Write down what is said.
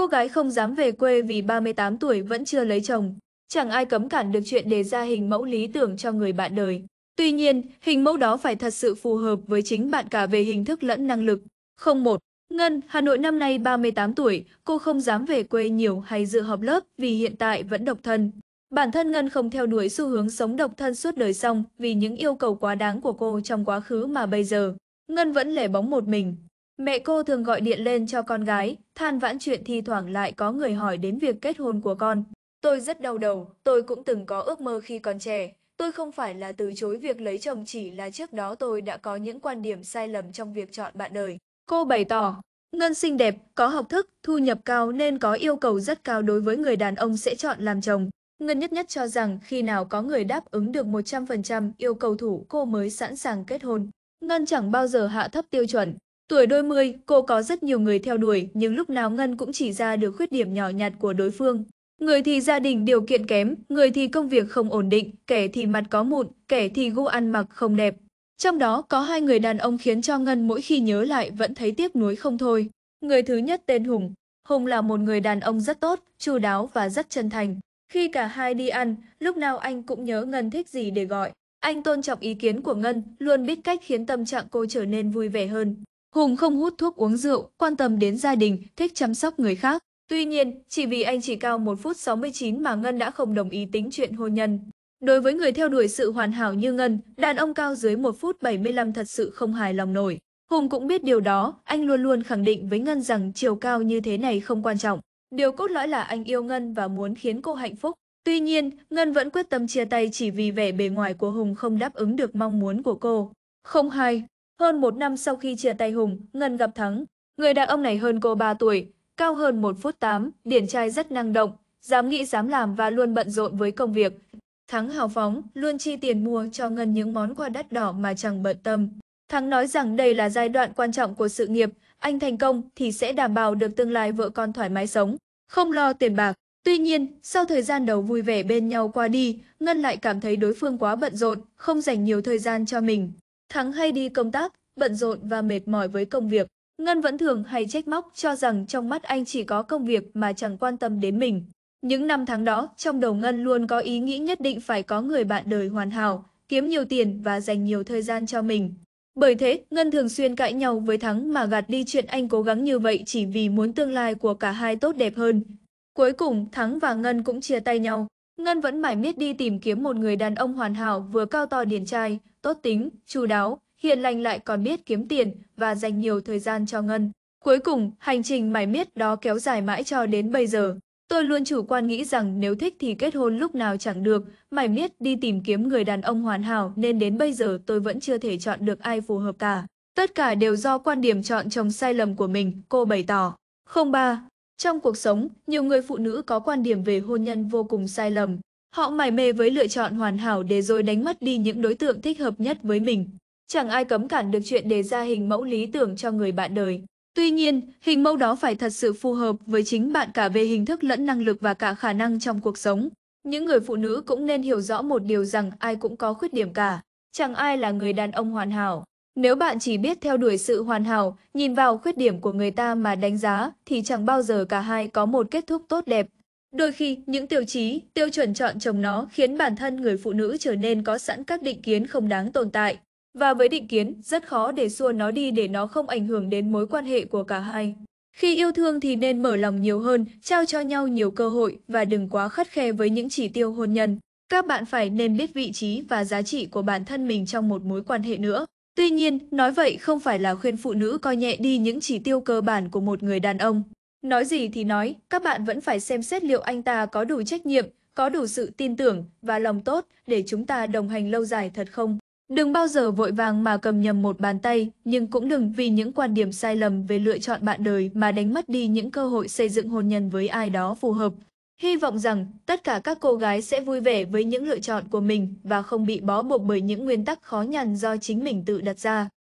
Cô gái không dám về quê vì 38 tuổi vẫn chưa lấy chồng. Chẳng ai cấm cản được chuyện đề ra hình mẫu lý tưởng cho người bạn đời. Tuy nhiên, hình mẫu đó phải thật sự phù hợp với chính bạn cả về hình thức lẫn năng lực. 01. Ngân, Hà Nội năm nay 38 tuổi, cô không dám về quê nhiều hay dự họp lớp vì hiện tại vẫn độc thân. Bản thân Ngân không theo đuổi xu hướng sống độc thân suốt đời xong vì những yêu cầu quá đáng của cô trong quá khứ mà bây giờ. Ngân vẫn lẻ bóng một mình, Mẹ cô thường gọi điện lên cho con gái, than vãn chuyện thi thoảng lại có người hỏi đến việc kết hôn của con. Tôi rất đau đầu, tôi cũng từng có ước mơ khi còn trẻ. Tôi không phải là từ chối việc lấy chồng chỉ là trước đó tôi đã có những quan điểm sai lầm trong việc chọn bạn đời. Cô bày tỏ, Ngân xinh đẹp, có học thức, thu nhập cao nên có yêu cầu rất cao đối với người đàn ông sẽ chọn làm chồng. Ngân nhất nhất cho rằng khi nào có người đáp ứng được 100% yêu cầu thủ cô mới sẵn sàng kết hôn. Ngân chẳng bao giờ hạ thấp tiêu chuẩn, Tuổi đôi mươi, cô có rất nhiều người theo đuổi nhưng lúc nào Ngân cũng chỉ ra được khuyết điểm nhỏ nhặt của đối phương. Người thì gia đình điều kiện kém, người thì công việc không ổn định, kẻ thì mặt có mụn, kẻ thì gu ăn mặc không đẹp. Trong đó có hai người đàn ông khiến cho Ngân mỗi khi nhớ lại vẫn thấy tiếc nuối không thôi. Người thứ nhất tên Hùng. Hùng là một người đàn ông rất tốt, chu đáo và rất chân thành. Khi cả hai đi ăn, lúc nào anh cũng nhớ Ngân thích gì để gọi. Anh tôn trọng ý kiến của Ngân, luôn biết cách khiến tâm trạng cô trở nên vui vẻ hơn. Hùng không hút thuốc uống rượu, quan tâm đến gia đình, thích chăm sóc người khác. Tuy nhiên, chỉ vì anh chỉ cao 1 phút 69 mà Ngân đã không đồng ý tính chuyện hôn nhân. Đối với người theo đuổi sự hoàn hảo như Ngân, đàn ông cao dưới 1 phút 75 thật sự không hài lòng nổi. Hùng cũng biết điều đó, anh luôn luôn khẳng định với Ngân rằng chiều cao như thế này không quan trọng. Điều cốt lõi là anh yêu Ngân và muốn khiến cô hạnh phúc. Tuy nhiên, Ngân vẫn quyết tâm chia tay chỉ vì vẻ bề ngoài của Hùng không đáp ứng được mong muốn của cô. Không hay, hơn một năm sau khi chia tay Hùng, Ngân gặp Thắng. Người đàn ông này hơn cô 3 tuổi, cao hơn 1 phút 8, điển trai rất năng động, dám nghĩ dám làm và luôn bận rộn với công việc. Thắng hào phóng, luôn chi tiền mua cho Ngân những món quà đắt đỏ mà chẳng bận tâm. Thắng nói rằng đây là giai đoạn quan trọng của sự nghiệp, anh thành công thì sẽ đảm bảo được tương lai vợ con thoải mái sống, không lo tiền bạc. Tuy nhiên, sau thời gian đầu vui vẻ bên nhau qua đi, Ngân lại cảm thấy đối phương quá bận rộn, không dành nhiều thời gian cho mình. Thắng hay đi công tác, bận rộn và mệt mỏi với công việc. Ngân vẫn thường hay trách móc cho rằng trong mắt anh chỉ có công việc mà chẳng quan tâm đến mình. Những năm tháng đó, trong đầu Ngân luôn có ý nghĩ nhất định phải có người bạn đời hoàn hảo, kiếm nhiều tiền và dành nhiều thời gian cho mình. Bởi thế, Ngân thường xuyên cãi nhau với Thắng mà gạt đi chuyện anh cố gắng như vậy chỉ vì muốn tương lai của cả hai tốt đẹp hơn. Cuối cùng, Thắng và Ngân cũng chia tay nhau. Ngân vẫn mãi miết đi tìm kiếm một người đàn ông hoàn hảo vừa cao to điển trai, tốt tính, chu đáo, Hiền lành lại còn biết kiếm tiền và dành nhiều thời gian cho Ngân. Cuối cùng, hành trình mải miết đó kéo dài mãi cho đến bây giờ. Tôi luôn chủ quan nghĩ rằng nếu thích thì kết hôn lúc nào chẳng được, mải miết đi tìm kiếm người đàn ông hoàn hảo nên đến bây giờ tôi vẫn chưa thể chọn được ai phù hợp cả. Tất cả đều do quan điểm chọn chồng sai lầm của mình, cô bày tỏ. 03. Trong cuộc sống, nhiều người phụ nữ có quan điểm về hôn nhân vô cùng sai lầm. Họ mải mê với lựa chọn hoàn hảo để rồi đánh mất đi những đối tượng thích hợp nhất với mình. Chẳng ai cấm cản được chuyện đề ra hình mẫu lý tưởng cho người bạn đời. Tuy nhiên, hình mẫu đó phải thật sự phù hợp với chính bạn cả về hình thức lẫn năng lực và cả khả năng trong cuộc sống. Những người phụ nữ cũng nên hiểu rõ một điều rằng ai cũng có khuyết điểm cả, chẳng ai là người đàn ông hoàn hảo. Nếu bạn chỉ biết theo đuổi sự hoàn hảo, nhìn vào khuyết điểm của người ta mà đánh giá thì chẳng bao giờ cả hai có một kết thúc tốt đẹp. Đôi khi, những tiêu chí, tiêu chuẩn chọn chồng nó khiến bản thân người phụ nữ trở nên có sẵn các định kiến không đáng tồn tại. Và với định kiến, rất khó để xua nó đi để nó không ảnh hưởng đến mối quan hệ của cả hai. Khi yêu thương thì nên mở lòng nhiều hơn, trao cho nhau nhiều cơ hội và đừng quá khắt khe với những chỉ tiêu hôn nhân. Các bạn phải nên biết vị trí và giá trị của bản thân mình trong một mối quan hệ nữa. Tuy nhiên, nói vậy không phải là khuyên phụ nữ coi nhẹ đi những chỉ tiêu cơ bản của một người đàn ông. Nói gì thì nói, các bạn vẫn phải xem xét liệu anh ta có đủ trách nhiệm, có đủ sự tin tưởng và lòng tốt để chúng ta đồng hành lâu dài thật không? Đừng bao giờ vội vàng mà cầm nhầm một bàn tay, nhưng cũng đừng vì những quan điểm sai lầm về lựa chọn bạn đời mà đánh mất đi những cơ hội xây dựng hôn nhân với ai đó phù hợp. Hy vọng rằng tất cả các cô gái sẽ vui vẻ với những lựa chọn của mình và không bị bó buộc bởi những nguyên tắc khó nhằn do chính mình tự đặt ra.